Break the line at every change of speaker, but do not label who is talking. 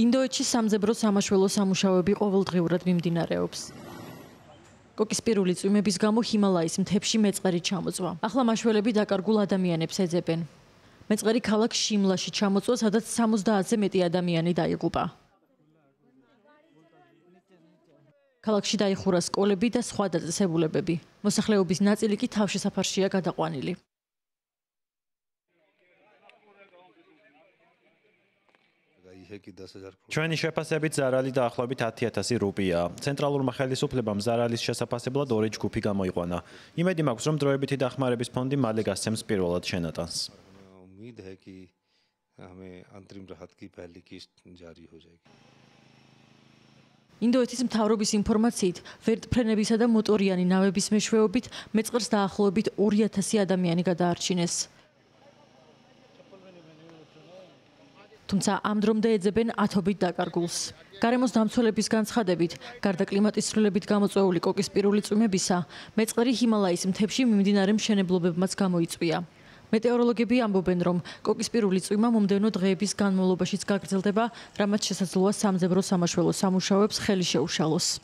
ინდოეთში სამძებრო სამაშველო სამუშაოები ყოველდღიურად მიმდინარეობს. კოკისპირული წვიმების გამო ჰიმალაის მთებში მეწყერი ჩამოწვა. ახლა მაშველები დაკარგულ ადამიანებს ეძებენ. მეწყერი ქალაქ შიმლაში ჩამოწვა, სადაც 70-ზე მეტი ადამიანი დაიღუპა. ქალაქში დაიხურა სკოლები და სხვა დაწესებულებები. მოსახლეობის ნაწილი კი თავშესაფარშია გადაყვანილი.
ჩვენი შეფასებით ზარალი დაახლოებით 10000 რუპია. ცენტრალურმა ხელისუფლებამ ზარალის შესაფასებლად ორი ჯგუფი გამოიყვანა. იმედი მაქვს, რომ დროებითი დახმარების ფონდი მალე გასცემს პირველად შენატანს.
ინდოეთის მთავრობის ინფორმაციით, ვერტფრენებისა და მოტორიანი ნავების მეშვეობით მეწყრს დაახლოებით 2000 ადამიანი გადაარჩინეს. თუმცა ამ დრომდე ეძებენ ათობით დაკარგულს. გარემოს დამცველების განცხადებით, გარდა კლიმატის ცვლილებებით გამოწვეული კოკის პირული წვიმებისა, მეწყერი ჰიმალაის მთებში მიმდინარე მშენებლობებმაც გამოიწვია. მეტეოროლოგები ამბობენ, რომ კოკის პირული წვიმა მომდენო დღეების განმავლობაშიც გაგრძელდება, რამაც შესაძლოა სამძებრო სამაშველო სამუშაოებს ხელი შეუშალოს.